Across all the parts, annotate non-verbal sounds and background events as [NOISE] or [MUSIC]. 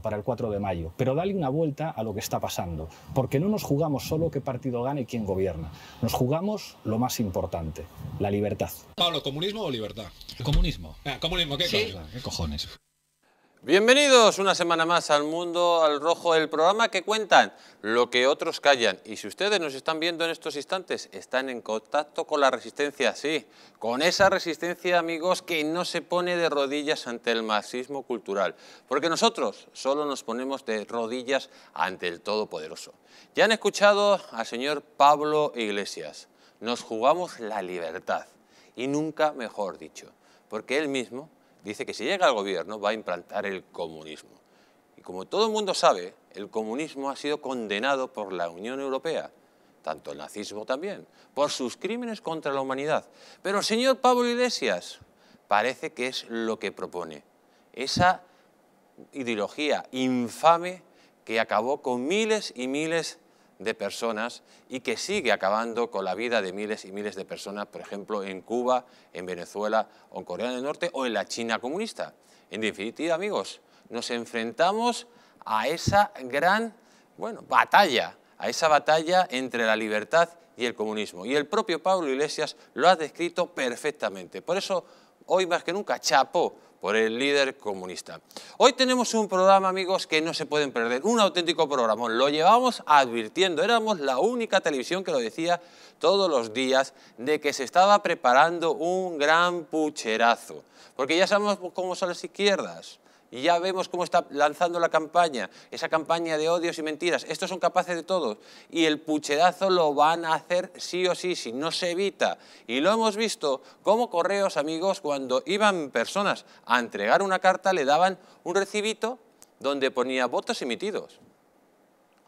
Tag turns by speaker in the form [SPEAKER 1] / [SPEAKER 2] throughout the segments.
[SPEAKER 1] para el 4 de mayo, pero dale una vuelta a lo que está pasando, porque no nos jugamos solo qué partido gana y quién gobierna, nos jugamos lo más importante, la libertad. Pablo, ¿comunismo o libertad? Comunismo. Ah, comunismo, ¿Qué cojones? Bienvenidos una semana más al Mundo al Rojo, el programa que cuentan lo que otros callan. Y si ustedes nos están viendo en estos instantes, están en contacto con la resistencia, sí, con esa resistencia, amigos, que no se pone de rodillas ante el marxismo cultural. Porque nosotros solo nos ponemos de rodillas ante el Todopoderoso. Ya han escuchado al señor Pablo Iglesias. Nos jugamos la libertad, y nunca mejor dicho, porque él mismo dice que si llega al gobierno va a implantar el comunismo. Y como todo el mundo sabe, el comunismo ha sido condenado por la Unión Europea, tanto el nazismo también, por sus crímenes contra la humanidad. Pero el señor Pablo Iglesias parece que es lo que propone, esa ideología infame que acabó con miles y miles de de personas y que sigue acabando con la vida de miles y miles de personas, por ejemplo, en Cuba, en Venezuela o en Corea del Norte o en la China comunista. En definitiva, amigos, nos enfrentamos a esa gran bueno, batalla, a esa batalla entre la libertad y el comunismo. Y el propio Pablo Iglesias lo ha descrito perfectamente. Por eso, hoy más que nunca, chapó por el líder comunista. Hoy tenemos un programa, amigos, que no se pueden perder, un auténtico programa. Lo llevamos advirtiendo, éramos la única televisión que lo decía todos los días de que se estaba preparando un gran pucherazo, porque ya sabemos cómo son las izquierdas. Y ya vemos cómo está lanzando la campaña, esa campaña de odios y mentiras. Estos son capaces de todo. Y el puchedazo lo van a hacer sí o sí, si no se evita. Y lo hemos visto como correos, amigos, cuando iban personas a entregar una carta, le daban un recibito donde ponía votos emitidos.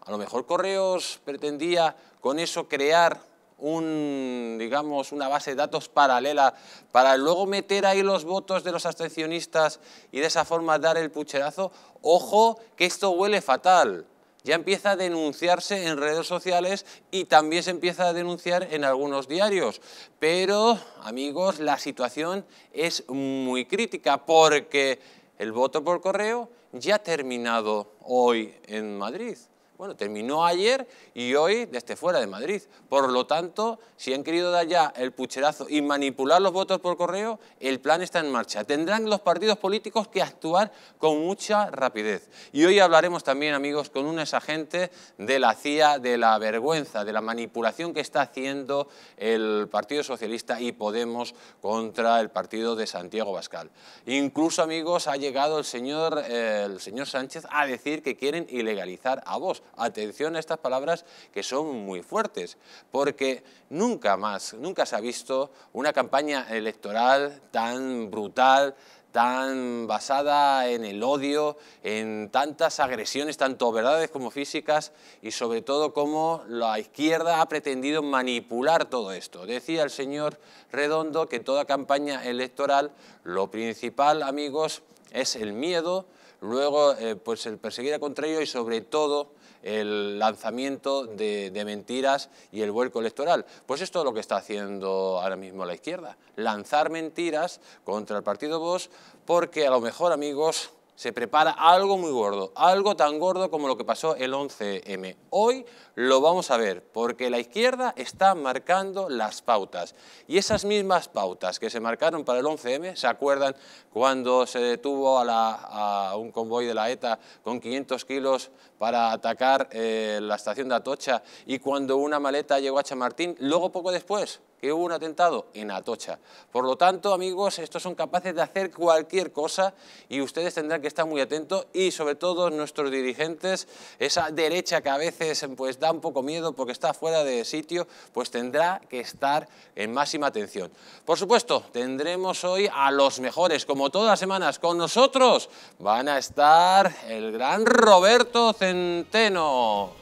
[SPEAKER 1] A lo mejor correos pretendía con eso crear un, digamos, una base de datos paralela para luego meter ahí los votos de los abstencionistas y de esa forma dar el pucherazo, ojo que esto huele fatal. Ya empieza a denunciarse en redes sociales y también se empieza a denunciar en algunos diarios. Pero, amigos, la situación es muy crítica porque el voto por correo ya ha terminado hoy en Madrid. Bueno, terminó ayer y hoy desde fuera de Madrid. Por lo tanto, si han querido dar ya el pucherazo y manipular los votos por correo, el plan está en marcha. Tendrán los partidos políticos que actuar con mucha rapidez. Y hoy hablaremos también, amigos, con un exagente de la CIA, de la vergüenza, de la manipulación que está haciendo el Partido Socialista y Podemos contra el partido de Santiago Bascal. Incluso, amigos, ha llegado el señor, el señor Sánchez a decir que quieren ilegalizar a vos, Atención a estas palabras que son muy fuertes, porque nunca más, nunca se ha visto una campaña electoral tan brutal, tan basada en el odio, en tantas agresiones, tanto verdades como físicas, y sobre todo cómo la izquierda ha pretendido manipular todo esto. Decía el señor Redondo que en toda campaña electoral lo principal, amigos, es el miedo, luego eh, pues el perseguir a contrario y sobre todo el lanzamiento de, mentiras y el vuelco electoral. Pues esto es lo que está haciendo ahora mismo la izquierda, lanzar mentiras contra el partido Vox porque a lo mejor, amigos, se prepara algo muy gordo, algo tan gordo como lo que pasó el 11M. Hoy lo vamos a ver, porque la izquierda está marcando las pautas. Y esas mismas pautas que se marcaron para el 11M, ¿se acuerdan cuando se detuvo a, un convoy de la ETA con 500 kilos para atacar eh, la estación de Atocha y cuando una maleta llegó a Chamartín? Luego, poco después, que hubo un atentado en Atocha. Por lo tanto, amigos, estos son capaces de hacer cualquier cosa y ustedes tendrán que estar muy atentos y sobre todo nuestros dirigentes, esa derecha que a veces pues da un poco miedo porque está fuera de sitio, pues tendrá que estar en máxima atención. Por supuesto, tendremos hoy a los mejores, como todas las semanas, con nosotros van a estar el gran Roberto Centeno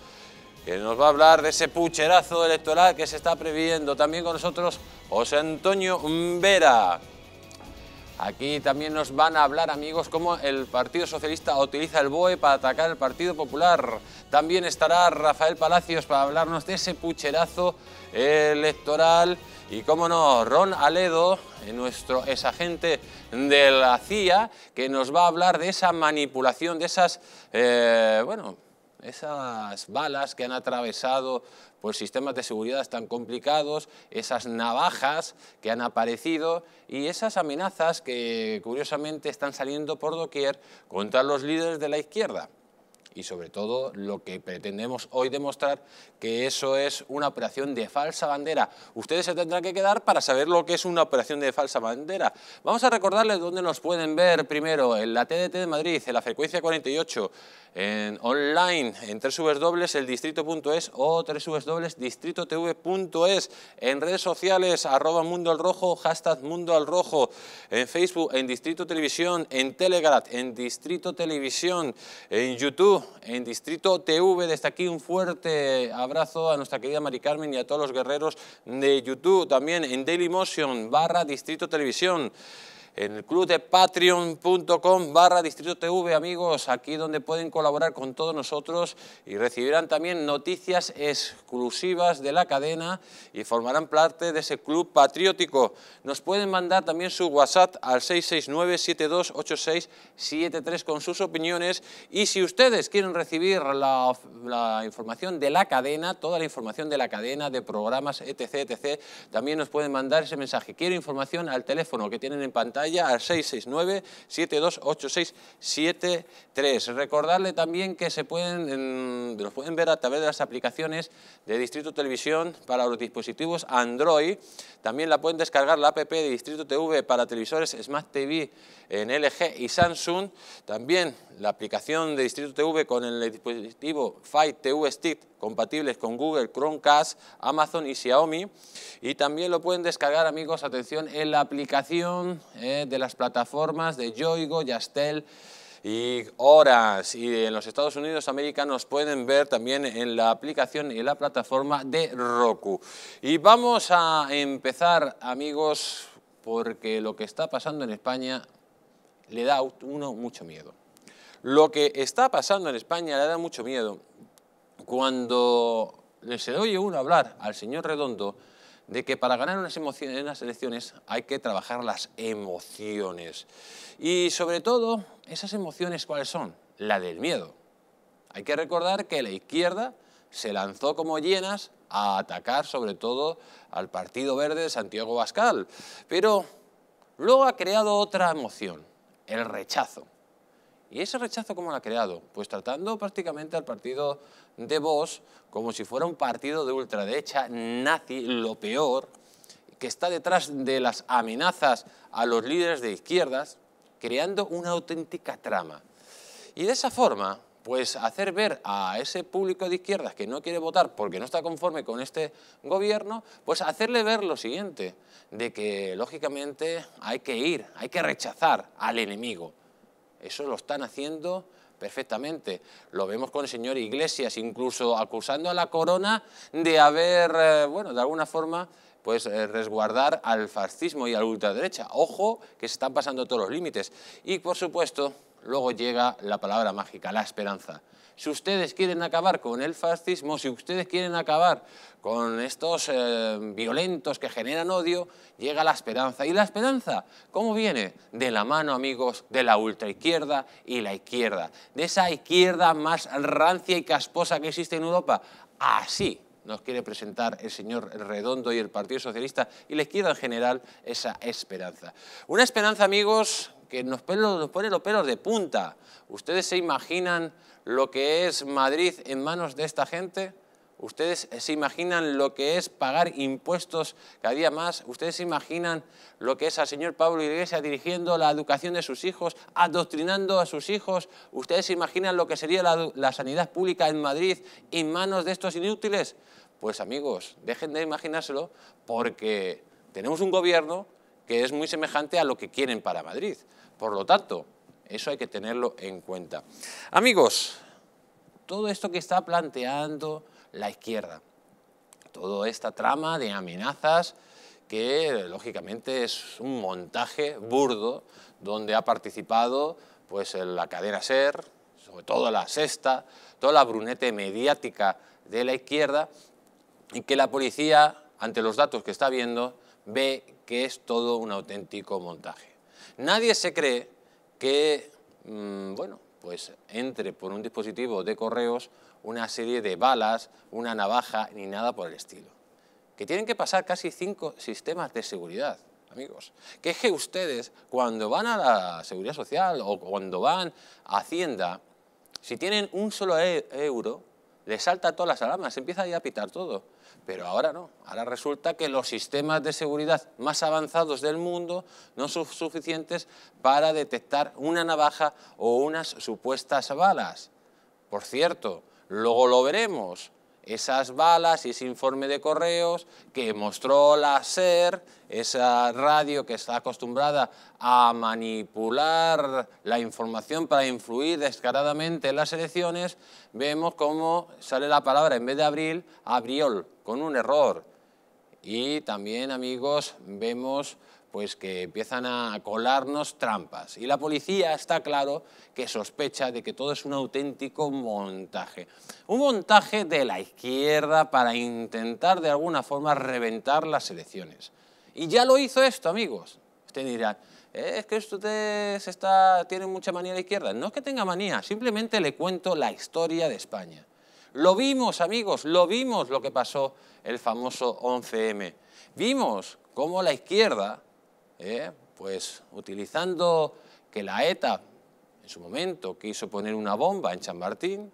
[SPEAKER 1] que nos va a hablar de ese pucherazo electoral que se está previendo. También con nosotros José Antonio Vera. Aquí también nos van a hablar, amigos, cómo el Partido Socialista utiliza el BOE para atacar el Partido Popular. También estará Rafael Palacios para hablarnos de ese pucherazo electoral. Y cómo no, Ron Aledo, eh, nuestro exagente de la CIA, que nos va a hablar de esa manipulación, de esas, eh, bueno, esas balas que han atravesado pues, sistemas de seguridad tan complicados, esas navajas que han aparecido y esas amenazas que curiosamente están saliendo por doquier contra los líderes de la izquierda y sobre todo lo que pretendemos hoy demostrar que eso es una operación de falsa bandera. Ustedes se tendrán que quedar para saber lo que es una operación de falsa bandera. Vamos a recordarles dónde nos pueden ver primero en la TDT de Madrid, en la frecuencia 48, en online, en www.eldistrito.es o www.distritotv.es, en redes sociales, arroba Mundo al Rojo, hashtag Mundo al Rojo, en Facebook, en Distrito Televisión, en Telegrad, en Distrito Televisión, en YouTube, en Distrito TV. Desde aquí un fuerte abrazo a nuestra querida Mari Carmen y a todos los guerreros de YouTube, también en Dailymotion barra Distrito Televisión en el club de patreon.com barra distrito TV, amigos, aquí donde pueden colaborar con todos nosotros y recibirán también noticias exclusivas de la cadena y formarán parte de ese club patriótico. Nos pueden mandar también su WhatsApp al 669-728673 con sus opiniones y si ustedes quieren recibir la, la información de la cadena, toda la información de la cadena, de programas, etc., etc., también nos pueden mandar ese mensaje. Quiero información al teléfono que tienen en pantalla pantalla al 669-728673. Recordarle también que se pueden, los pueden ver a través de las aplicaciones de Distrito Televisión para los dispositivos Android. También la pueden descargar la app de Distrito TV para televisores Smart TV en LG y Samsung. También la aplicación de Distrito TV con el dispositivo Fire TV Stick compatibles con Google, Chromecast, Amazon y Xiaomi. Y también lo pueden descargar, amigos, atención, en la aplicación eh, de las plataformas de Yoigo, Yastel, y horas. Y en los Estados Unidos americanos pueden ver también en la aplicación y en la plataforma de Roku. Y vamos a empezar, amigos, porque lo que está pasando en España le da uno mucho miedo. Lo que está pasando en España le da mucho miedo cuando se oye uno hablar al señor Redondo de que para ganar unas, emociones, elecciones hay que trabajar las emociones. Y sobre todo, esas emociones, ¿cuáles son? La del miedo. Hay que recordar que la izquierda se lanzó como llenas a atacar sobre todo al Partido Verde de Santiago Bascal, pero luego ha creado otra emoción, el rechazo. ¿Y ese rechazo cómo lo ha creado? Pues tratando prácticamente al partido de Vox como si fuera un partido de ultraderecha nazi, lo peor, que está detrás de las amenazas a los líderes de izquierdas, creando una auténtica trama. Y de esa forma, pues hacer ver a ese público de izquierdas que no quiere votar porque no está conforme con este gobierno, pues hacerle ver lo siguiente, de que lógicamente hay que ir, hay que rechazar al enemigo. Eso lo están haciendo perfectamente. Lo vemos con el señor Iglesias, incluso acusando a la corona de haber, eh, bueno, de alguna forma, pues eh, resguardar al fascismo y a la ultraderecha. Ojo, que se están pasando todos los límites. Y, por supuesto, Luego llega la palabra mágica, la esperanza. Si ustedes quieren acabar con el fascismo, si ustedes quieren acabar con estos eh, violentos que generan odio, llega la esperanza. ¿Y la esperanza cómo viene? De la mano, amigos, de la ultraizquierda y la izquierda. De esa izquierda más rancia y casposa que existe en Europa. Así nos quiere presentar el señor Redondo y el Partido Socialista y la izquierda en general esa esperanza. Una esperanza, amigos, que nos pone, los pelos de punta. ¿Ustedes se imaginan lo que es Madrid en manos de esta gente? ¿Ustedes se imaginan lo que es pagar impuestos cada día más? ¿Ustedes se imaginan lo que es al señor Pablo Iglesias dirigiendo la educación de sus hijos, adoctrinando a sus hijos? ¿Ustedes se imaginan lo que sería la, la sanidad pública en Madrid en manos de estos inútiles? Pues amigos, dejen de imaginárselo porque tenemos un gobierno que es muy semejante a lo que quieren para Madrid. Por lo tanto, eso hay que tenerlo en cuenta. Amigos, todo esto que está planteando la izquierda, toda esta trama de amenazas que lógicamente es un montaje burdo donde ha participado pues la cadena SER, sobre todo la sexta, toda la brunete mediática de la izquierda y que la policía, ante los datos que está viendo, ve que es todo un auténtico montaje. Nadie se cree que, mm, bueno, pues entre por un dispositivo de correos una serie de balas, una navaja, ni nada por el estilo. Que tienen que pasar casi cinco sistemas de seguridad, amigos. Que es que ustedes, cuando van a la Seguridad Social o cuando van a Hacienda, si tienen un solo e-, euro, les salta todas las alarmas, empieza ir a pitar todo. Pero ahora no, ahora resulta que los sistemas de seguridad más avanzados del mundo no son suficientes para detectar una navaja o unas supuestas balas. Por cierto, luego lo veremos, esas balas y ese informe de correos que mostró la SER, esa radio que está acostumbrada a manipular la información para influir descaradamente en las elecciones, vemos cómo sale la palabra en vez de abril, abriol, con un error. Y también, amigos, vemos pues que empiezan a colarnos trampas. Y la policía está claro que sospecha de que todo es un auténtico montaje. Un montaje de la izquierda para intentar de alguna forma reventar las elecciones. Y ya lo hizo esto, amigos. Ustedes dirán, eh, es que ustedes tienen está, tiene mucha manía de la izquierda. No es que tenga manía, simplemente le cuento la historia de España. Lo vimos, amigos, lo vimos lo que pasó el famoso 11M. Vimos cómo la izquierda ¿eh? pues utilizando que la ETA en su momento quiso poner una bomba en San que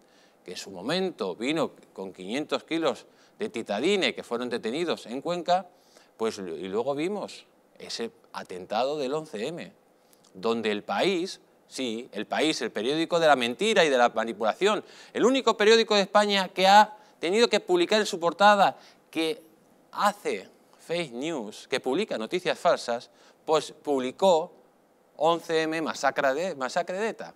[SPEAKER 1] en su momento vino con 500 kilos de titadine que fueron detenidos en Cuenca, pues y luego vimos ese atentado del 11M, donde el país, sí, el país, el periódico de la mentira y de la manipulación, el único periódico de España que ha tenido que publicar en su portada que hace fake news, que publica noticias falsas, pues publicó 11M, masacre de, ETA.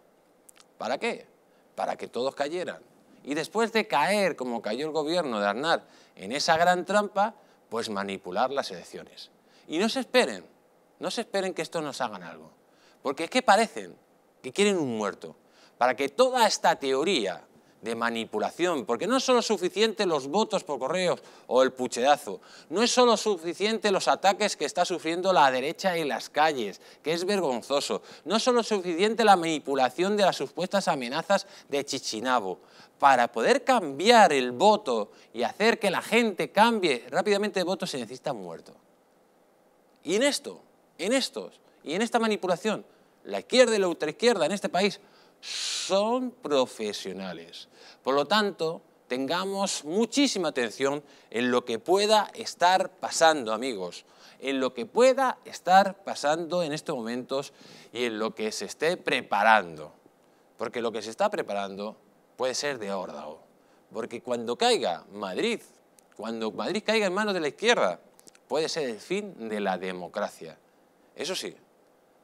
[SPEAKER 1] ¿Para qué? Para que todos cayeran. Y después de caer, como cayó el gobierno de Arnar en esa gran trampa, pues manipular las elecciones. Y no se esperen, no se esperen que esto nos hagan algo. Porque es que parecen que quieren un muerto. Para que toda esta teoría de manipulación, porque no son solo suficiente los votos por correos o el puchedazo, no es solo suficiente los ataques que está sufriendo la derecha en las calles, que es vergonzoso, no es solo suficiente la manipulación de las supuestas amenazas de Chichinabo. Para poder cambiar el voto y hacer que la gente cambie rápidamente de voto se necesita muerto. Y en esto, en estos y en esta manipulación, la izquierda y la ultraizquierda en este país son profesionales. Por lo tanto, tengamos muchísima atención en lo que pueda estar pasando, amigos, en lo que pueda estar pasando en estos momentos y en lo que se esté preparando. Porque lo que se está preparando puede ser de órdago. Porque cuando caiga Madrid, cuando Madrid caiga en manos de la izquierda, puede ser el fin de la democracia. Eso sí,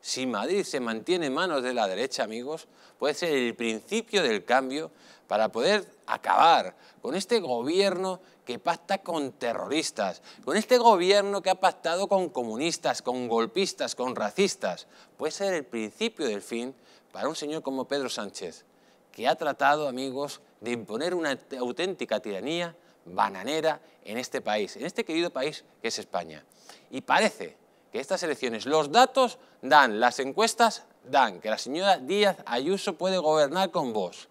[SPEAKER 1] si Madrid se mantiene en manos de la derecha, amigos, puede ser el principio del cambio para poder acabar con este gobierno que pacta con terroristas, con este gobierno que ha pactado con comunistas, con golpistas, con racistas. Puede ser el principio del fin para un señor como Pedro Sánchez, que ha tratado, amigos, de imponer una auténtica tiranía bananera en este país, en este querido país que es España. Y parece estas elecciones los datos dan, las encuestas dan, que la señora Díaz Ayuso puede gobernar con vos.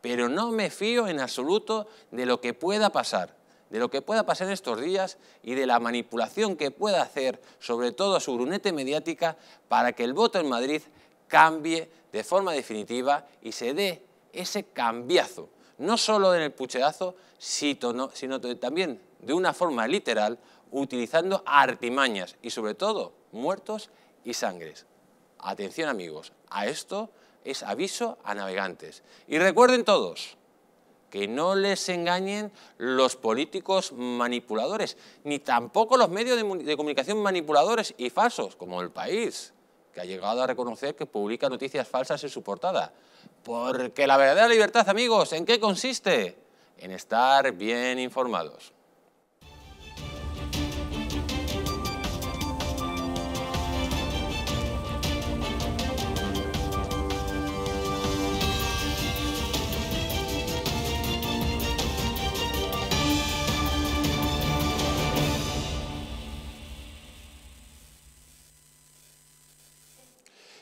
[SPEAKER 1] Pero no me fío en absoluto de lo que pueda pasar, de lo que pueda pasar en estos días y de la manipulación que pueda hacer, sobre todo a su brunete mediática, para que el voto en Madrid cambie de forma definitiva y se dé ese cambiazo no solo en el puchedazo, sino, sino también de una forma literal, utilizando artimañas y sobre todo muertos y sangres. Atención amigos, a esto es aviso a navegantes. Y recuerden todos que no les engañen los políticos manipuladores, ni tampoco los medios de comunicación manipuladores y falsos, como el país, que ha llegado a reconocer que publica noticias falsas en su portada. Porque la verdadera libertad, amigos, ¿en qué consiste? En estar bien informados.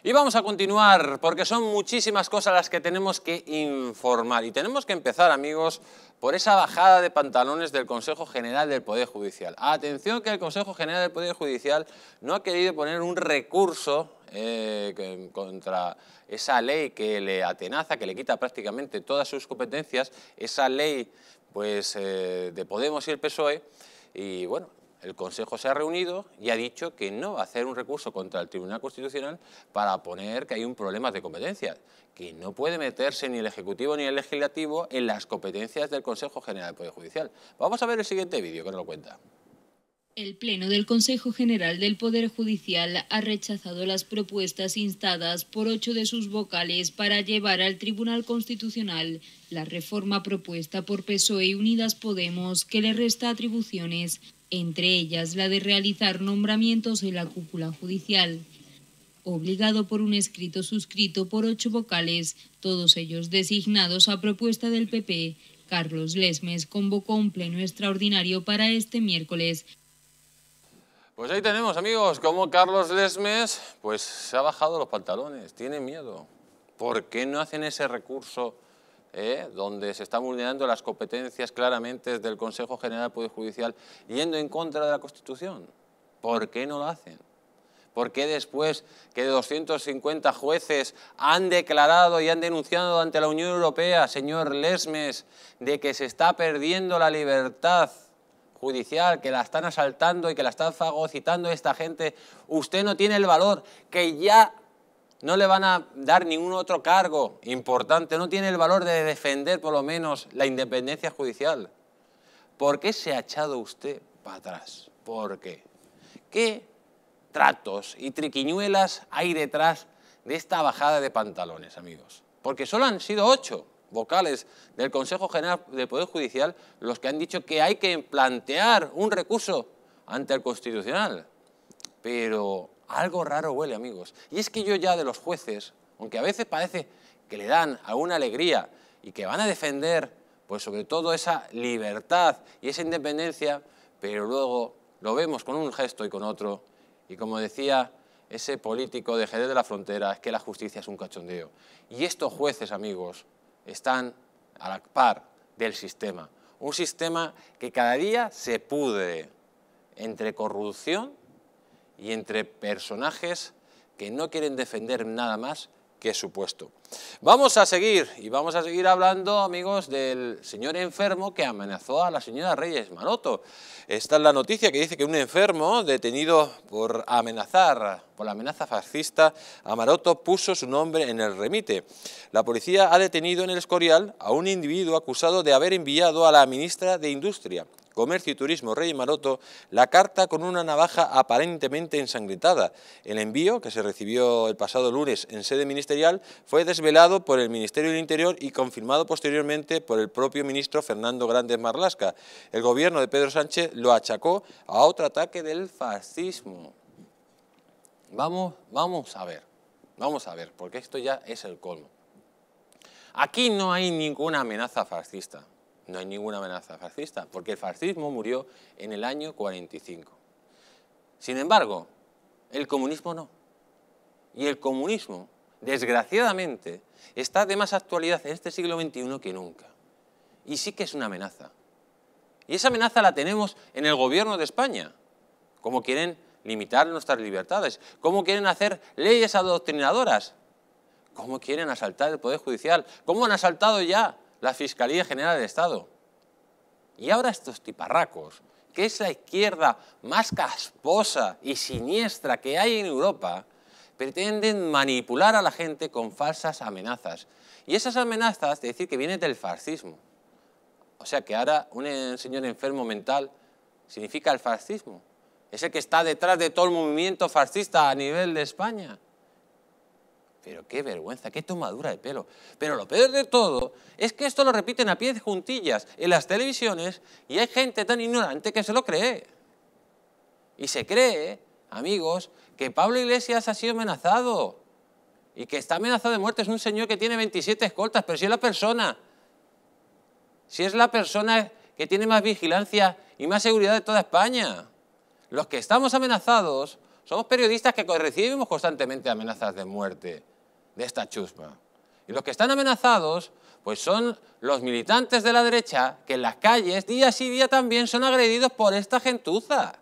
[SPEAKER 1] Y vamos a continuar, porque son muchísimas cosas las que tenemos que informar. Y tenemos que empezar, amigos, por esa bajada de pantalones del Consejo General del Poder Judicial. Atención que el Consejo General del Poder Judicial no ha querido poner un recurso eh, contra esa ley que le atenaza, que le quita prácticamente todas sus competencias, esa ley pues, eh, de Podemos y el PSOE, y bueno, el Consejo se ha reunido y ha dicho que no va a hacer un recurso contra el Tribunal Constitucional para poner que hay un problema de competencias, que no puede meterse ni el Ejecutivo ni el Legislativo en las competencias del Consejo General del Poder Judicial. Vamos a ver el siguiente vídeo que nos lo cuenta.
[SPEAKER 2] El Pleno del Consejo General del Poder Judicial ha rechazado las propuestas instadas por ocho de sus vocales para llevar al Tribunal Constitucional la reforma propuesta por PSOE y Unidas Podemos que le resta atribuciones entre ellas la de realizar nombramientos en la cúpula judicial, obligado por un escrito suscrito por ocho vocales, todos ellos designados a propuesta del PP. Carlos Lesmes convocó un pleno extraordinario para este miércoles
[SPEAKER 1] pues ahí tenemos, amigos, como Carlos Lesmes pues, se ha bajado los pantalones, tiene miedo. ¿Por qué no hacen ese recurso ¿eh? donde se están vulnerando las competencias claramente del Consejo General del Poder Judicial, yendo en contra de la Constitución. ¿Por qué no lo hacen? ¿Por qué después que 250 jueces han declarado y han denunciado ante la Unión Europea, señor Lesmes, de que se está perdiendo la libertad judicial, que la están asaltando y que la están fagocitando esta gente, usted no tiene el valor que ya no le van a dar ningún otro cargo importante, no tiene el valor de defender por lo menos la independencia judicial. ¿Por qué se ha echado usted para atrás? ¿Por qué? ¿Qué tratos y triquiñuelas hay detrás de esta bajada de pantalones, amigos? Porque solo han sido ocho vocales del Consejo General del Poder Judicial los que han dicho que hay que plantear un recurso ante el Constitucional. Pero algo raro huele, amigos. Y es que yo ya de los jueces, aunque a veces parece que le dan alguna alegría y que van a defender, pues sobre todo esa libertad y esa independencia, pero luego lo vemos con un gesto y con otro. Y como decía ese político de Jerez de la Frontera, es que la justicia es un cachondeo. Y estos jueces, amigos, están a la par del sistema. Un sistema que cada día se pude entre corrupción y entre personajes que no quieren defender nada más que su puesto. Vamos a seguir y vamos a seguir hablando, amigos, del señor enfermo que amenazó a la señora Reyes Maroto. Esta es la noticia que dice que un enfermo detenido por amenazar, por la amenaza fascista a Maroto, puso su nombre en el remite. La policía ha detenido en el Escorial a un individuo acusado de haber enviado a la ministra de Industria Comercio y Turismo Rey Maroto la carta con una navaja aparentemente ensangrentada. El envío, que se recibió el pasado lunes en sede ministerial, fue desvelado por el Ministerio del Interior y confirmado posteriormente por el propio ministro Fernando Grandes Marlasca. El gobierno de Pedro Sánchez lo achacó a otro ataque del fascismo. Vamos, vamos a ver, vamos a ver, porque esto ya es el colmo. Aquí no hay ninguna amenaza fascista no hay ninguna amenaza fascista, porque el fascismo murió en el año 45. Sin embargo, el comunismo no. Y el comunismo, desgraciadamente, está de más actualidad en este siglo XXI que nunca. Y sí que es una amenaza. Y esa amenaza la tenemos en el gobierno de España, como quieren limitar nuestras libertades, cómo quieren hacer leyes adoctrinadoras, cómo quieren asaltar el Poder Judicial, cómo han asaltado ya la Fiscalía General del Estado. Y ahora estos tiparracos, que es la izquierda más casposa y siniestra que hay en Europa, pretenden manipular a la gente con falsas amenazas. Y esas amenazas, de decir que vienen del fascismo. O sea que ahora un señor enfermo mental significa el fascismo. Es el que está detrás de todo el movimiento fascista a nivel de España. Pero qué vergüenza, qué tomadura de pelo. Pero lo peor de todo es que esto lo repiten a pies juntillas en las televisiones y hay gente tan ignorante que se lo cree. Y se cree, amigos, que Pablo Iglesias ha sido amenazado y que está amenazado de muerte. Es un señor que tiene 27 escoltas, pero si es la persona, si es la persona que tiene más vigilancia y más seguridad de toda España. Los que estamos amenazados somos periodistas que recibimos constantemente amenazas de muerte de esta chusma. Y los que están amenazados, pues son los militantes de la derecha que en las calles, día sí día también, son agredidos por esta gentuza.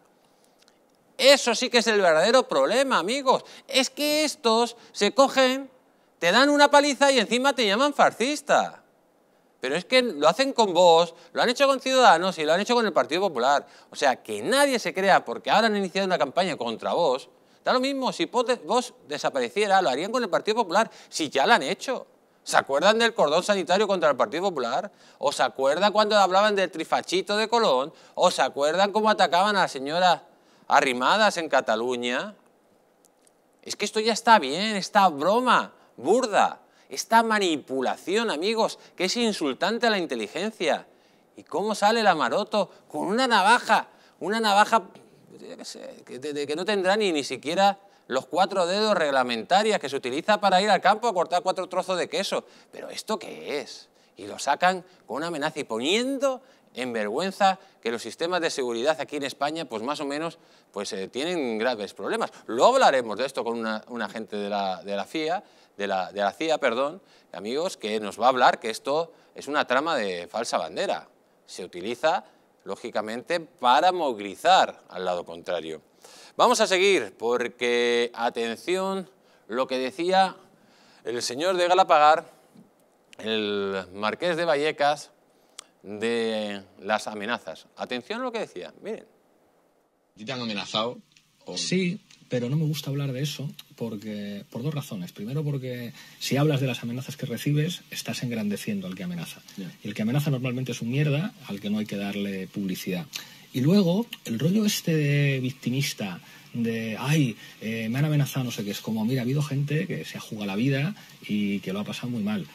[SPEAKER 1] Eso sí que es el verdadero problema, amigos. Es que estos se cogen, te dan una paliza y encima te llaman fascista. Pero es que lo hacen con vos, lo han hecho con Ciudadanos y lo han hecho con el Partido Popular. O sea, que nadie se crea, porque ahora han iniciado una campaña contra vos, Da lo mismo, si vos desapareciera, lo harían con el Partido Popular, si ya lo han hecho. ¿Se acuerdan del cordón sanitario contra el Partido Popular? ¿O se acuerdan cuando hablaban del trifachito de Colón? ¿O se acuerdan cómo atacaban a las señoras arrimadas en Cataluña? Es que esto ya está bien, esta broma burda, esta manipulación, amigos, que es insultante a la inteligencia. ¿Y cómo sale la maroto? Con una navaja, una navaja que, de, que no tendrá ni, ni siquiera los cuatro dedos reglamentarias que se utiliza para ir al campo a cortar cuatro trozos de queso. Pero ¿esto qué es? Y lo sacan con una amenaza y poniendo en vergüenza que los sistemas de seguridad aquí en España, pues más o menos, pues eh, tienen graves problemas. Luego hablaremos de esto con una, un agente de la, de la FIA, de la, de la CIA, perdón, amigos, que nos va a hablar que esto es una trama de falsa bandera. Se utiliza lógicamente, para movilizar al lado contrario. Vamos a seguir, porque, atención, lo que decía el señor de Galapagar, el marqués de Vallecas, de las amenazas. Atención a lo que decía, miren. ¿Te han amenazado? Sí, pero no me gusta hablar de eso porque, por dos razones. Primero, porque si hablas de las amenazas que recibes, estás engrandeciendo al que amenaza. Y el que amenaza normalmente es un mierda al que no hay que darle publicidad. Y luego, el rollo este de victimista, de, ay, eh, me han amenazado, no sé qué, es como, mira, ha habido gente que se ha jugado la vida y que lo ha pasado muy mal.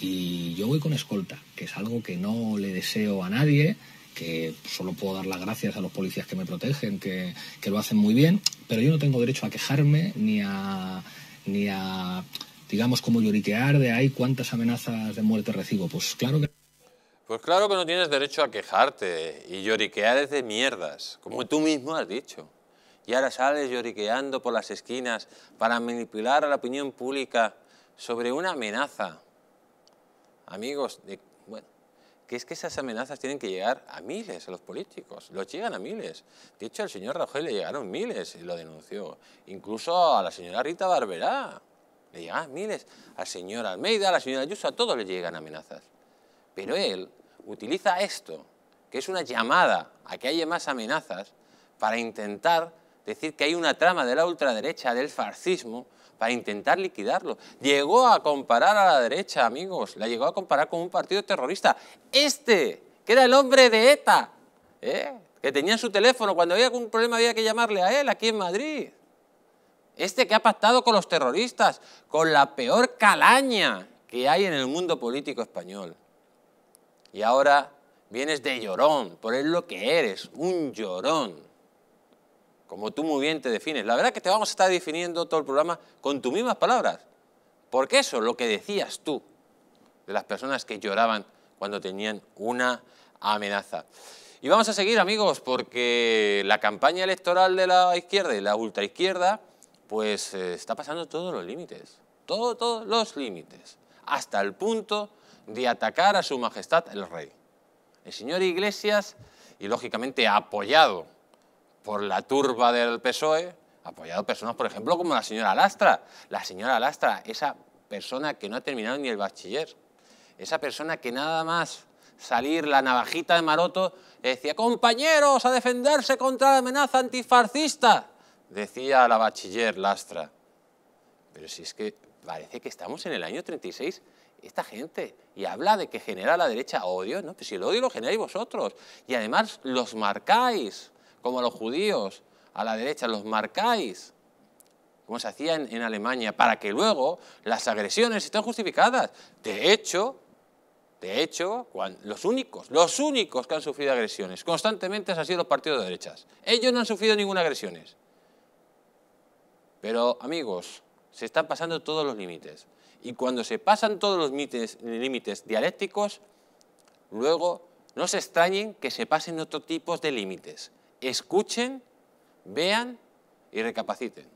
[SPEAKER 1] Y yo voy con escolta, que es algo que no le deseo a nadie, que solo puedo dar las gracias a los policías que me protegen, que, que lo hacen muy bien, pero yo no tengo derecho a quejarme ni a, ni a digamos, como lloriquear de ahí cuántas amenazas de muerte recibo. Pues claro que... Pues claro que no tienes derecho a quejarte y lloriquear es de mierdas, como tú mismo has dicho. Y ahora sales lloriqueando por las esquinas para manipular a la opinión pública sobre una amenaza. Amigos, de, bueno, que es que esas amenazas tienen que llegar a miles, a los políticos, los llegan a miles. De hecho, al señor Rajoy le llegaron miles y lo denunció. Incluso a la señora Rita Barberá le llegan miles. Al señor Almeida, a la señora Ayuso, a todos le llegan amenazas. Pero él utiliza esto, que es una llamada a que haya más amenazas, para intentar decir que hay una trama de la ultraderecha, del fascismo, para intentar liquidarlo. Llegó a comparar a la derecha, amigos, la llegó a comparar con un partido terrorista. Este, que era el hombre de ETA, ¿eh? que tenía su teléfono, cuando había algún problema había que llamarle a él aquí en Madrid. Este que ha pactado con los terroristas, con la peor calaña que hay en el mundo político español. Y ahora vienes de llorón, por él lo que eres, un llorón como tú muy bien te defines. La verdad es que te vamos a estar definiendo todo el programa con tus mismas palabras. Porque eso, lo que decías tú, de las personas que lloraban cuando tenían una amenaza. Y vamos a seguir, amigos, porque la campaña electoral de la izquierda y la ultraizquierda, pues eh, está pasando todos los límites, todos, todos los límites, hasta el punto de atacar a su majestad el rey. El señor Iglesias, y lógicamente apoyado por la turba del PSOE, apoyado personas, por ejemplo, como la señora Lastra. La señora Lastra, esa persona que no ha terminado ni el bachiller, esa persona que nada más salir la navajita de Maroto decía, compañeros, a defenderse contra la amenaza antifascista, decía la bachiller Lastra. Pero si es que parece que estamos en el año 36 esta gente y habla de que genera la derecha odio, ¿no? Pues si el odio lo generáis vosotros y además los marcáis como los judíos, a la derecha los marcáis, como se hacía en, Alemania, para que luego las agresiones estén justificadas. De hecho, de hecho, los únicos, los únicos que han sufrido agresiones constantemente han sido los partidos de derechas. Ellos no han sufrido ninguna agresión. Pero, amigos, se están pasando todos los límites. Y cuando se pasan todos los límites dialécticos, luego no se extrañen que se pasen otro tipos de límites escuchen, vean y recapaciten.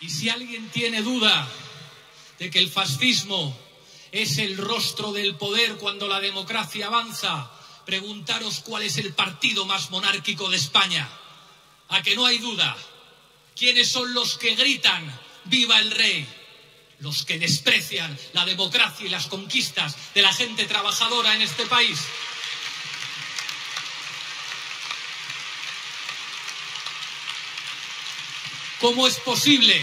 [SPEAKER 1] Y si alguien tiene duda de que el fascismo es el rostro del poder cuando la democracia avanza, preguntaros cuál es el partido más monárquico de España. A que no hay duda. ¿Quiénes son los que gritan viva el rey? Los que desprecian la democracia y las conquistas de la gente trabajadora en este país. ¿Cómo es posible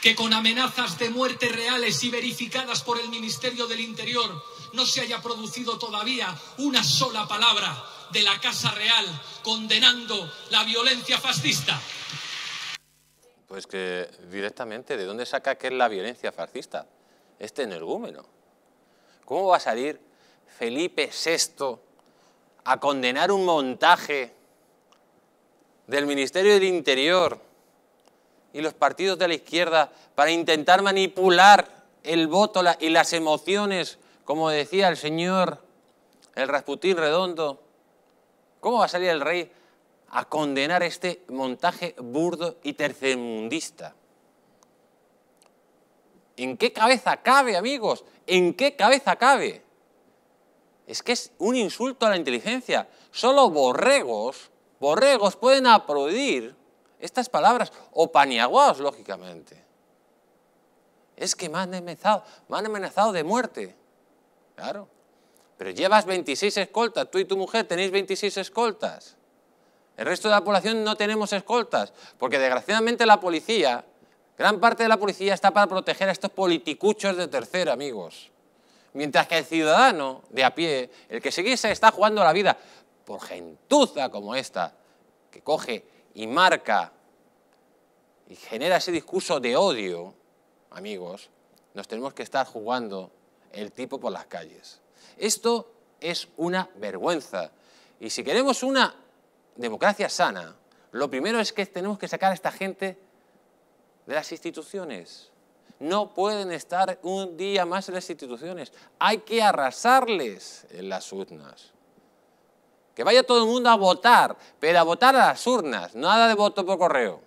[SPEAKER 1] que con amenazas de muerte reales y verificadas por el Ministerio del Interior no se haya producido todavía una sola palabra de la Casa Real condenando la violencia fascista? Pues que directamente, ¿de dónde saca que es la violencia fascista? Este energúmeno. ¿Cómo va a salir Felipe VI a condenar un montaje del Ministerio del Interior y los partidos de la izquierda para intentar manipular el voto y las emociones, como decía el señor, el Rasputín Redondo. ¿Cómo va a salir el rey a condenar este montaje burdo y tercermundista? ¿En qué cabeza cabe, amigos? ¿En qué cabeza cabe? Es que es un insulto a la inteligencia. Solo borregos, borregos pueden aplaudir estas palabras, o paniaguaos, lógicamente. Es que me han amenazado, me han amenazado de muerte. Claro. Pero llevas 26 escoltas, tú y tu mujer tenéis 26 escoltas. El resto de la población no tenemos escoltas, porque desgraciadamente la policía, gran parte de la policía está para proteger a estos politicuchos de tercer amigos. Mientras que el ciudadano de a pie, el que se está jugando la vida por gentuza como esta, que coge y marca y genera ese discurso de odio, amigos, nos tenemos que estar jugando el tipo por las calles. Esto es una vergüenza. Y si queremos una democracia sana, lo primero es que tenemos que sacar a esta gente de las instituciones. No pueden estar un día más en las instituciones. Hay que arrasarles en las urnas. Que vaya todo el mundo a votar, pero a votar a las urnas, nada de voto por correo.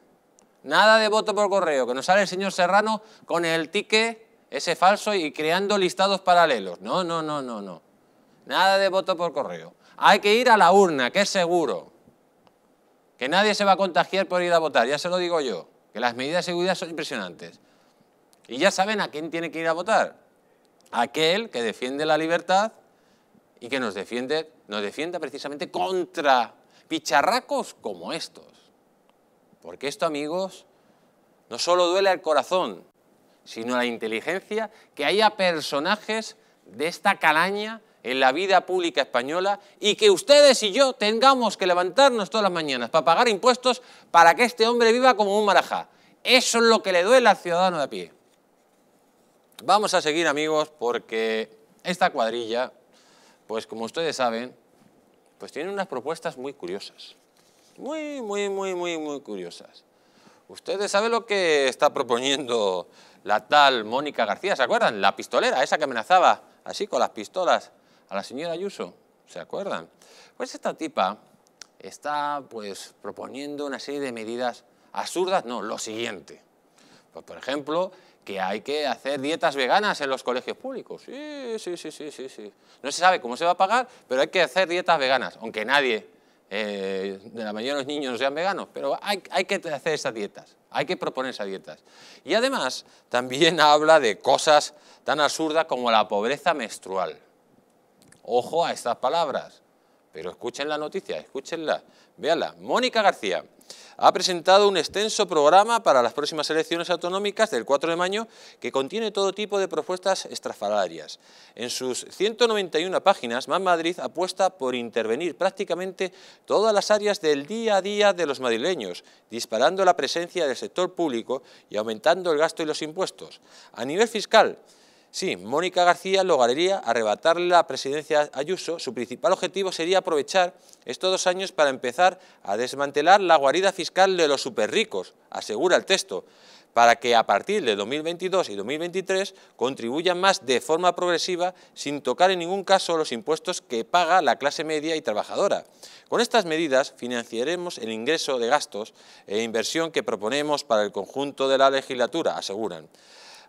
[SPEAKER 1] Nada de voto por correo, que nos sale el señor Serrano con el ticket ese falso y creando listados paralelos. No, no, no, no, no. Nada de voto por correo. Hay que ir a la urna, que es seguro. Que nadie se va a contagiar por ir a votar, ya se lo digo yo. Que las medidas de seguridad son impresionantes. Y ya saben a quién tiene que ir a votar. Aquel que defiende la libertad y que nos defiende, nos defienda precisamente contra picharracos como estos. Porque esto, amigos, no solo duele al corazón, sino a la inteligencia, que haya personajes de esta calaña en la vida pública española y que ustedes y yo tengamos que levantarnos todas las mañanas para pagar impuestos para que este hombre viva como un marajá. Eso es lo que le duele al ciudadano de a pie. Vamos a seguir, amigos, porque esta cuadrilla, pues como ustedes saben, pues tiene unas propuestas muy curiosas muy, muy, muy, muy, muy curiosas. Ustedes saben lo que está proponiendo la tal Mónica García, ¿se acuerdan? La pistolera, esa que amenazaba así con las pistolas a la señora Ayuso, ¿se acuerdan? Pues esta tipa está pues proponiendo una serie de medidas absurdas, no, lo siguiente. Pues, por ejemplo, que hay que hacer dietas veganas en los colegios públicos. Sí, sí, sí, sí, sí, sí. No se sabe cómo se va a pagar, pero hay que hacer dietas veganas, aunque nadie eh, de la mayoría de los niños no sean veganos, pero hay, que hacer esas dietas, hay que proponer esas dietas. Y además también [LAUGHS] habla de cosas tan absurdas como la pobreza menstrual. Ojo a estas palabras, pero escuchen la noticia, escúchenla, véanla. Mónica García, ha presentado un extenso programa para las próximas elecciones autonómicas del 4 de mayo que contiene todo tipo de propuestas estrafalarias. En sus 191 páginas, Más Madrid apuesta por intervenir prácticamente todas las áreas del día a día de los madrileños, disparando la presencia del sector público y aumentando el gasto y los impuestos. A nivel fiscal, Sí, Mónica García lograría arrebatarle la presidencia a Ayuso. Su principal objetivo sería aprovechar estos dos años para empezar a desmantelar la guarida fiscal de los superricos, asegura el texto, para que a partir de 2022 y 2023 contribuyan más de forma progresiva sin tocar en ningún caso los impuestos que paga la clase media y trabajadora. Con estas medidas financiaremos el ingreso de gastos e inversión que proponemos para el conjunto de la legislatura, aseguran.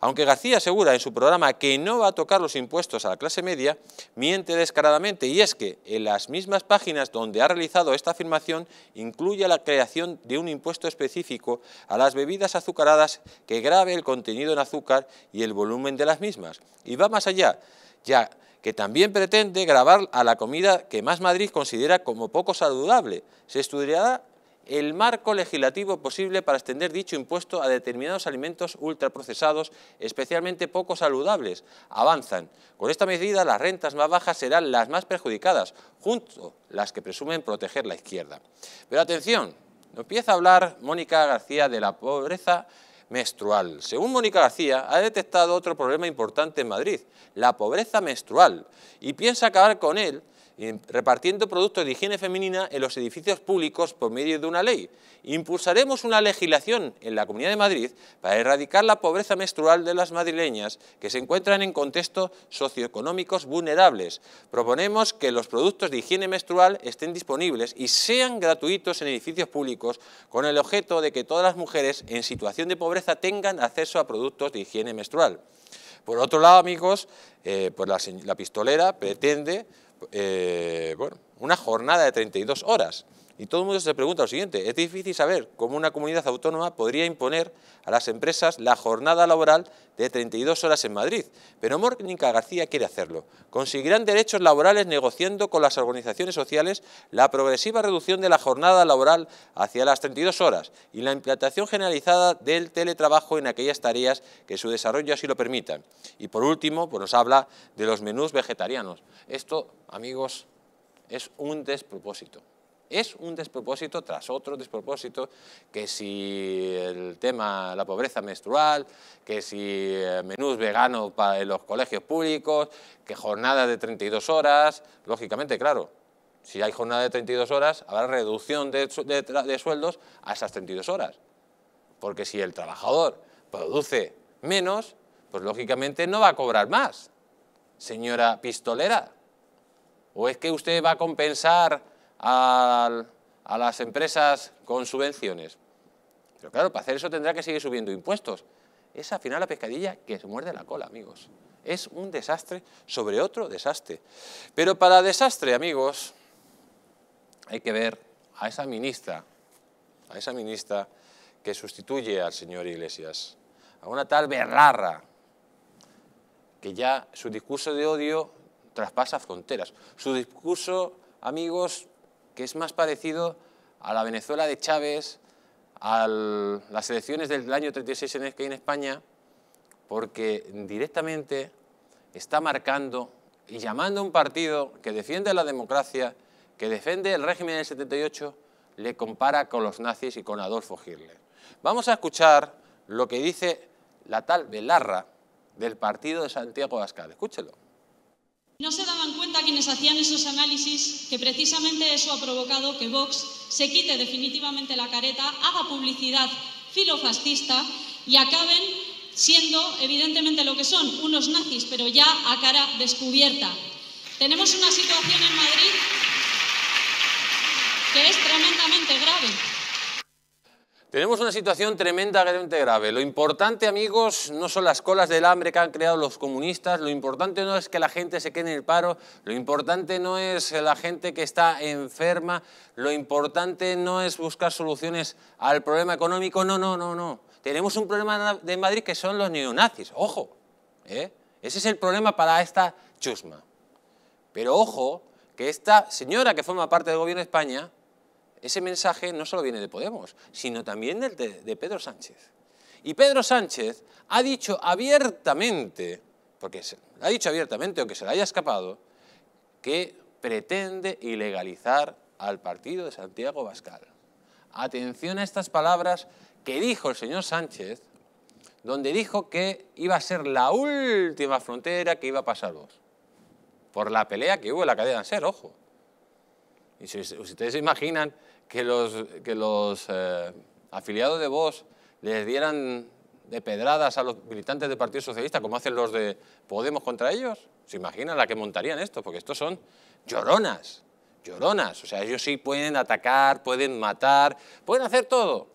[SPEAKER 1] Aunque García asegura en su programa que no va a tocar los impuestos a la clase media, miente descaradamente y es que en las mismas páginas donde ha realizado esta afirmación incluye la creación de un impuesto específico a las bebidas azucaradas que grave el contenido en azúcar y el volumen de las mismas. Y va más allá, ya que también pretende grabar a la comida que más Madrid considera como poco saludable. Se estudiará el marco legislativo posible para extender dicho impuesto a determinados alimentos ultraprocesados, especialmente poco saludables. Avanzan. Con esta medida las rentas más bajas serán las más perjudicadas, junto las que presumen proteger la izquierda. Pero atención, empieza a hablar Mónica García de la pobreza menstrual. Según Mónica García, ha detectado otro problema importante en Madrid, la pobreza menstrual, y piensa acabar con él repartiendo productos de higiene femenina en los edificios públicos por medio de una ley. Impulsaremos una legislación en la Comunidad de Madrid para erradicar la pobreza menstrual de las madrileñas que se encuentran en contextos socioeconómicos vulnerables. Proponemos que los productos de higiene menstrual estén disponibles y sean gratuitos en edificios públicos con el objeto de que todas las mujeres en situación de pobreza tengan acceso a productos de higiene menstrual. Por otro lado, amigos, eh, pues la, la pistolera pretende eh, una jornada de 32 horas. Y todo el mundo se pregunta lo siguiente, es difícil saber cómo una comunidad autónoma podría imponer a las empresas la jornada laboral de 32 horas en Madrid, pero Mónica García quiere hacerlo. Conseguirán derechos laborales negociando con las organizaciones sociales la progresiva reducción de la jornada laboral hacia las 32 horas y la implantación generalizada del teletrabajo en aquellas tareas que su desarrollo así lo permitan. Y por último, pues nos habla de los menús vegetarianos. Esto, amigos, es un despropósito. Es un despropósito tras otro despropósito, que si el tema la pobreza menstrual, que si eh, menús vegano para los colegios públicos, que jornada de 32 horas, lógicamente, claro, si hay jornada de 32 horas, habrá reducción de sueldos a esas 32 horas. Porque si el trabajador produce menos, pues lógicamente no va a cobrar más, señora pistolera. ¿O es que usted va a compensar a, las empresas con subvenciones. Pero claro, para hacer eso tendrá que seguir subiendo impuestos. Es al final la pescadilla que se muerde la cola, amigos. Es un desastre sobre otro desastre. Pero para desastre, amigos, hay que ver a esa ministra, a esa ministra que sustituye al señor Iglesias, a una tal Berrarra, que ya su discurso de odio traspasa fronteras. Su discurso, amigos, que es más parecido a la Venezuela de Chávez, a las elecciones del año 36 en, que hay en España, porque directamente está marcando y llamando a un partido que defiende la democracia, que defiende el régimen del 78, le compara con los nazis y con Adolfo Hitler. Vamos a escuchar lo que dice la tal Belarra del partido de Santiago Abascal. Escúchelo.
[SPEAKER 2] No se daban cuenta quienes hacían esos análisis que precisamente eso ha provocado que Vox se quite definitivamente la careta, haga publicidad filofascista y acaben siendo evidentemente lo que son, unos nazis, pero ya a cara descubierta. Tenemos una situación en Madrid que es tremendamente grave.
[SPEAKER 1] Tenemos una situación tremenda, realmente grave. Lo importante, amigos, no son las colas del hambre que han creado los comunistas, lo importante no es que la gente se quede en el paro, lo importante no es la gente que está enferma, lo importante no es buscar soluciones al problema económico, no, no, no, no. Tenemos un problema de Madrid que son los neonazis, ojo. ¿eh? Ese es el problema para esta chusma. Pero ojo, que esta señora que forma parte del gobierno de España ese mensaje no solo viene de Podemos, sino también del de, Pedro Sánchez. Y Pedro Sánchez ha dicho abiertamente, porque ha dicho abiertamente o se le haya escapado, que pretende ilegalizar al partido de Santiago Bascal. Atención a estas palabras que dijo el señor Sánchez, donde dijo que iba a ser la última frontera que iba a pasar vos, por la pelea que hubo en la cadena de ser, ojo. Y si ustedes se imaginan que los, que los eh, afiliados de Vos les dieran de pedradas a los militantes del Partido Socialista, como hacen los de Podemos contra ellos? ¿Se imaginan la que montarían esto? Porque estos son lloronas, lloronas. O sea, ellos sí pueden atacar, pueden matar, pueden hacer todo.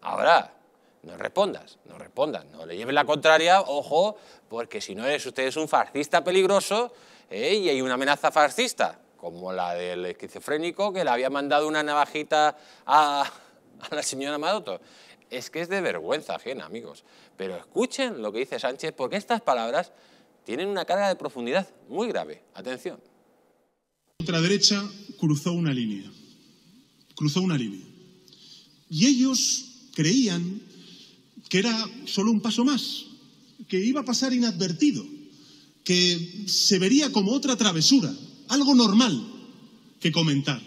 [SPEAKER 1] Ahora, no respondas, no respondas, no le lleves la contraria, ojo, porque si no eres usted es un fascista peligroso ¿eh? y hay una amenaza fascista como la del esquizofrénico que le había mandado una navajita a, la señora Madoto. Es que es de vergüenza ajena, amigos. Pero escuchen lo que dice Sánchez, porque estas palabras tienen una carga de profundidad muy grave.
[SPEAKER 2] Atención. Otra derecha cruzó una línea. Cruzó una línea. Y ellos creían que era solo un paso más, que iba a pasar inadvertido, que se vería como otra travesura, algo normal que comentar,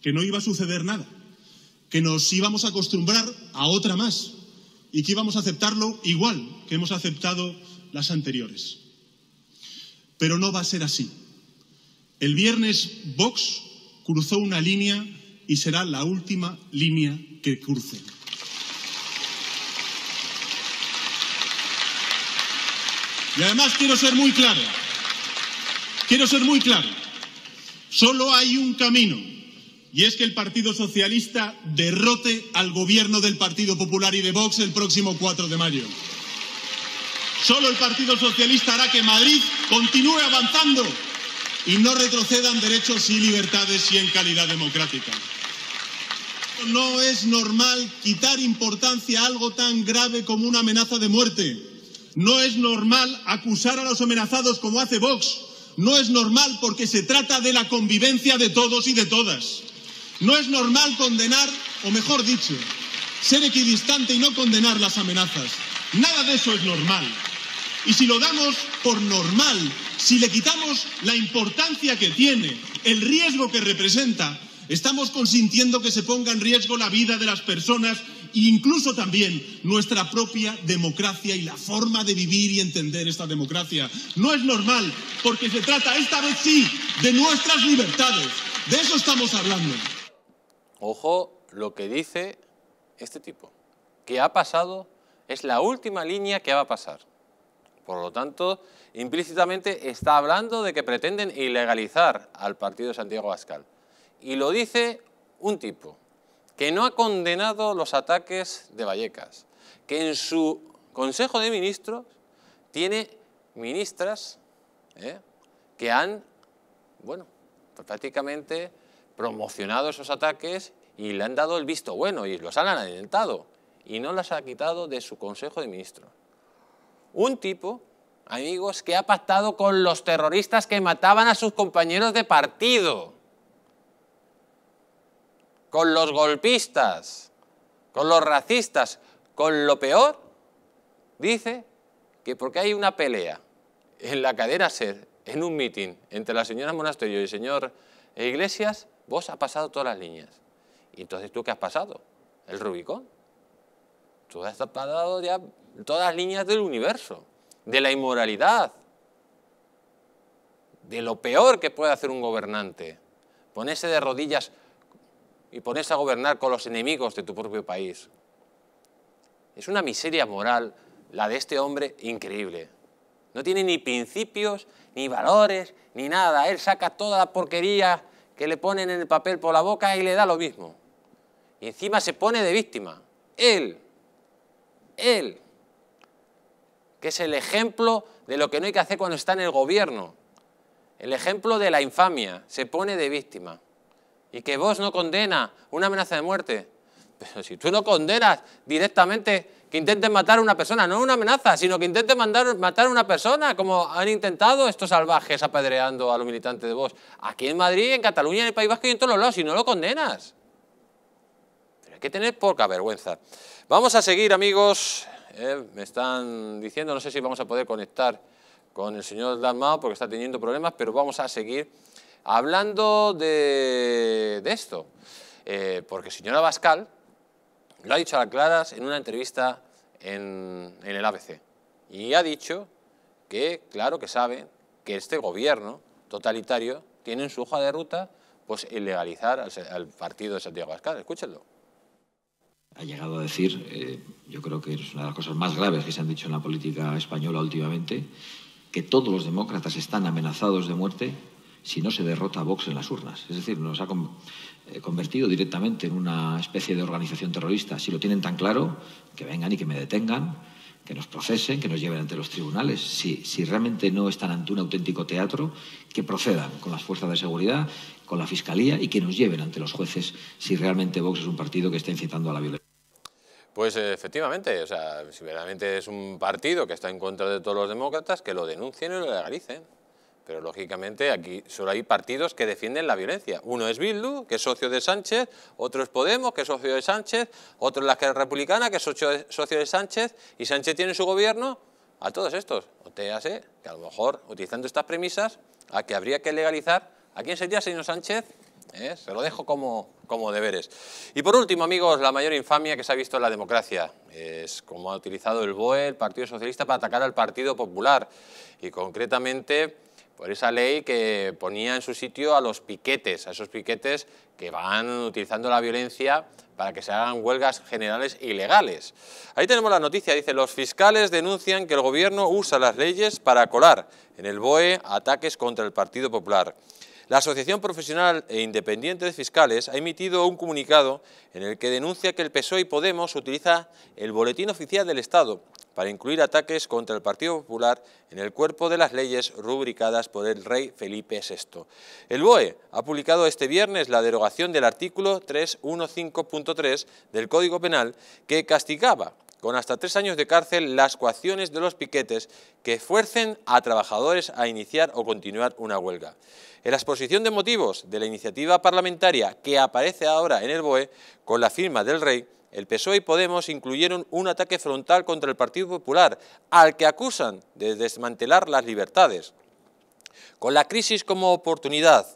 [SPEAKER 2] que no iba a suceder nada, que nos íbamos a acostumbrar a otra más y que íbamos a aceptarlo igual que hemos aceptado las anteriores. Pero no va a ser así. El viernes Vox cruzó una línea y será la última línea que cruce. Y además quiero ser muy claro. Quiero ser muy claro. Solo hay un camino, y es que el Partido Socialista derrote al gobierno del Partido Popular y de Vox el próximo 4 de mayo. Solo el Partido Socialista hará que Madrid continúe avanzando y no retrocedan derechos y libertades y en calidad democrática. No es normal quitar importancia a algo tan grave como una amenaza de muerte. No es normal acusar a los amenazados como hace Vox no es normal porque se trata de la convivencia de todos y de todas. No es normal condenar, o mejor dicho, ser equidistante y no condenar las amenazas. Nada de eso es normal. Y si lo damos por normal, si le quitamos la importancia que tiene, el riesgo que representa, estamos consintiendo que se ponga en riesgo la vida de las personas incluso también nuestra propia democracia y la forma de vivir y entender esta democracia. No es normal, porque se trata esta vez sí de nuestras libertades. De eso estamos hablando. Ojo
[SPEAKER 1] lo que dice este tipo. Que ha pasado es la última línea que va a pasar. Por lo tanto, implícitamente está hablando de que pretenden ilegalizar al partido de Santiago Pascal. Y lo dice un tipo que no ha condenado los ataques de Vallecas, que en su Consejo de Ministros tiene ministras ¿eh? que han, bueno, prácticamente promocionado esos ataques y le han dado el visto bueno y los han alentado y no las ha quitado de su Consejo de Ministros. Un tipo, amigos, que ha pactado con los terroristas que mataban a sus compañeros de partido con los golpistas, con los racistas, con lo peor, dice que porque hay una pelea en la cadera SER, en un mitin entre la señora Monasterio y el señor Iglesias, vos has pasado todas las líneas. ¿Y entonces tú qué has pasado? El Rubicón. Tú has pasado ya todas las líneas del universo, de la inmoralidad, de lo peor que puede hacer un gobernante. Ponerse de rodillas y pones a gobernar con los enemigos de tu propio país. Es una miseria moral la de este hombre increíble. No tiene ni principios, ni valores, ni nada. Él saca toda la porquería que le ponen en el papel por la boca y le da lo mismo. Y encima se pone de víctima. Él, él, que es el ejemplo de lo que no hay que hacer cuando está en el gobierno. El ejemplo de la infamia, se pone de víctima y que vos no condena una amenaza de muerte. Pero si tú no condenas directamente que intenten matar a una persona, no una amenaza, sino que intenten mandar, matar a una persona, como han intentado estos salvajes apedreando a los militantes de vos Aquí en Madrid, en Cataluña, en el País Vasco y en todos los lados, si no lo condenas. Pero hay que tener poca vergüenza. Vamos a seguir, amigos. Eh, me están diciendo, no sé si vamos a poder conectar con el señor Dalmao porque está teniendo problemas, pero vamos a seguir Hablando de, esto, eh, porque señora Bascal lo ha dicho a la claras en una entrevista en, el ABC y ha dicho que, claro que sabe que este gobierno totalitario tiene en su hoja de ruta pues ilegalizar al, partido de Santiago Bascal. Escúchenlo. Ha llegado a decir, eh, yo creo que es una de las cosas más graves que se han dicho en la política española últimamente, que todos los demócratas están amenazados de muerte si no se derrota a Vox en las urnas. Es decir, nos ha eh, convertido directamente en una especie de organización terrorista. Si lo tienen tan claro, que vengan y que me detengan, que nos procesen, que nos lleven ante los tribunales. Si, realmente no están ante un auténtico teatro, que procedan con las fuerzas de seguridad, con la fiscalía y que nos lleven ante los jueces si realmente Vox es un partido que está incitando a la violencia. Pues efectivamente, si realmente es un partido que está en contra de todos los demócratas, que lo denuncien y lo legalicen. Pero lógicamente aquí solo hay partidos que defienden la violencia. Uno es Bildu, que es socio de Sánchez, otro es Podemos, que es socio de Sánchez, otro es la Republicana, que es socio de Sánchez, y Sánchez tiene su gobierno a todos estos. O te hace que a lo mejor, utilizando estas premisas, a que habría que legalizar, ¿a quién sería, señor Sánchez? Eh, se lo dejo como, como deberes. Y por último, amigos, la mayor infamia que se ha visto en la democracia es cómo ha utilizado el BOE, el Partido Socialista, para atacar al Partido Popular. Y concretamente por esa ley que ponía en su sitio a los piquetes, a esos piquetes que van utilizando la violencia para que se hagan huelgas generales e ilegales. Ahí tenemos la noticia, dice, los fiscales denuncian que el gobierno usa las leyes para colar en el BOE ataques contra el Partido Popular. La Asociación Profesional e Independiente de Fiscales ha emitido un comunicado en el que denuncia que el PSOE y Podemos utiliza el Boletín Oficial del Estado para incluir ataques contra el Partido Popular en el cuerpo de las leyes rubricadas por el rey Felipe VI. El BOE ha publicado este viernes la derogación del artículo 315.3 del Código Penal que castigaba con hasta tres años de cárcel las coacciones de los piquetes que fuercen a trabajadores a iniciar o continuar una huelga. En la exposición de motivos de la iniciativa parlamentaria que aparece ahora en el BOE, con la firma del rey, el PSOE y Podemos incluyeron un ataque frontal contra el Partido Popular, al que acusan de desmantelar las libertades. Con la crisis como oportunidad,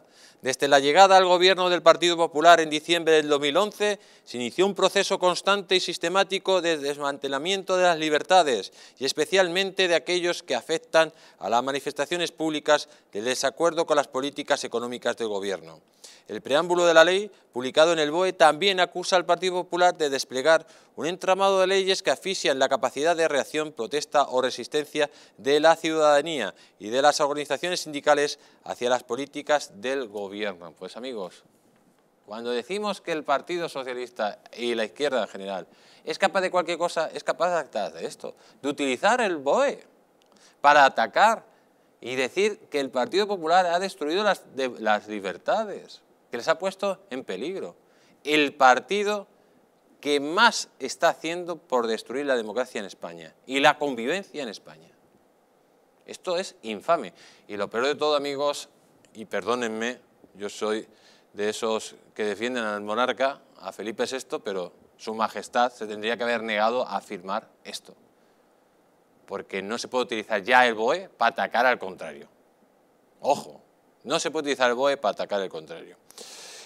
[SPEAKER 1] desde la llegada al gobierno del Partido Popular en diciembre del 2011, se inició un proceso constante y sistemático de desmantelamiento de las libertades y especialmente de aquellos que afectan a las manifestaciones públicas de desacuerdo con las políticas económicas del Gobierno. El preámbulo de la ley, publicado en el BOE, también acusa al Partido Popular de desplegar un entramado de leyes que asfixian la capacidad de reacción, protesta o resistencia de la ciudadanía y de las organizaciones sindicales hacia las políticas del Gobierno. Pues amigos, cuando decimos que el Partido Socialista y la izquierda en general es capaz de cualquier cosa, es capaz de de esto, de utilizar el BOE para atacar y decir que el Partido Popular ha destruido las, las libertades, que les ha puesto en peligro. El partido que más está haciendo por destruir la democracia en España y la convivencia en España. Esto es infame. Y lo peor de todo, amigos, y perdónenme, yo soy de esos que defienden al monarca, a Felipe VI, pero su majestad se tendría que haber negado a firmar esto. Porque no se puede utilizar ya el BOE para atacar al contrario. Ojo, no se puede utilizar el BOE para atacar al contrario.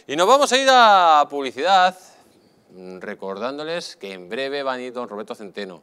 [SPEAKER 1] Y nos vamos a ir a publicidad, mm, recordándoles que en breve van a ir don Roberto Centeno.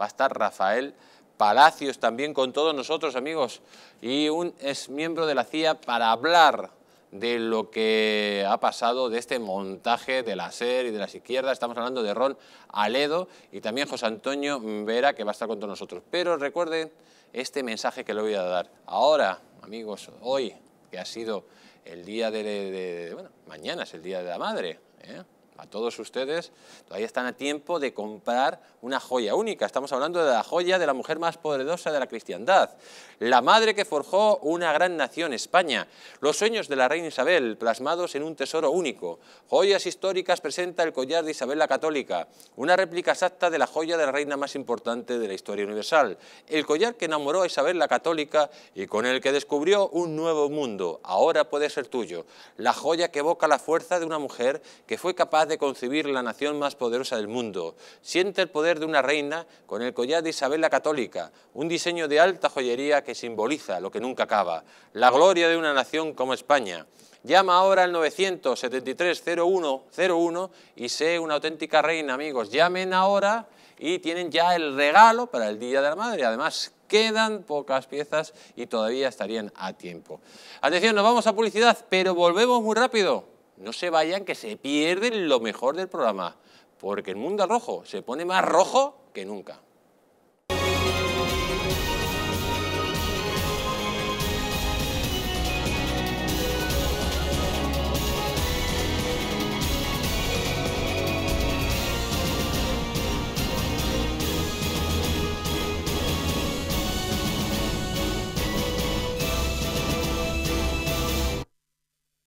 [SPEAKER 1] Va a estar Rafael Palacios también con todos nosotros, amigos. Y un es miembro de la CIA para hablar de lo que ha pasado de este montaje de la SER y de las izquierdas. Estamos hablando de Ron Aledo y también José Antonio Vera, que va a estar con nosotros. Pero recuerden este mensaje que le voy a dar. Ahora, amigos, hoy, que ha sido el día de... bueno, mañana es el Día de la Madre. ¿eh? a todos ustedes, todavía están a tiempo de comprar una joya única. Estamos hablando de la joya de la mujer más poderosa de la cristiandad, la madre que forjó una gran nación, España, los sueños de la reina Isabel plasmados en un tesoro único. Joyas históricas presenta el collar de Isabel la Católica, una réplica exacta de la joya de la reina más importante de la historia universal, el collar que enamoró a Isabel la Católica y con el que descubrió un nuevo mundo, ahora puede ser tuyo, la joya que evoca la fuerza de una mujer que fue capaz de concebir la nación más poderosa del mundo. Siente el poder de una reina con el collar de Isabel la Católica, un diseño de alta joyería que simboliza lo que nunca acaba, la gloria de una nación como España. Llama ahora al 973-0101 y sé una auténtica reina, amigos. Llamen ahora y tienen ya el regalo para el Día de la Madre. Además, quedan pocas piezas y todavía estarían a tiempo. Atención, nos vamos a publicidad, pero volvemos muy rápido. No se vayan que se pierden lo mejor del programa, porque el mundo rojo se pone más rojo que nunca.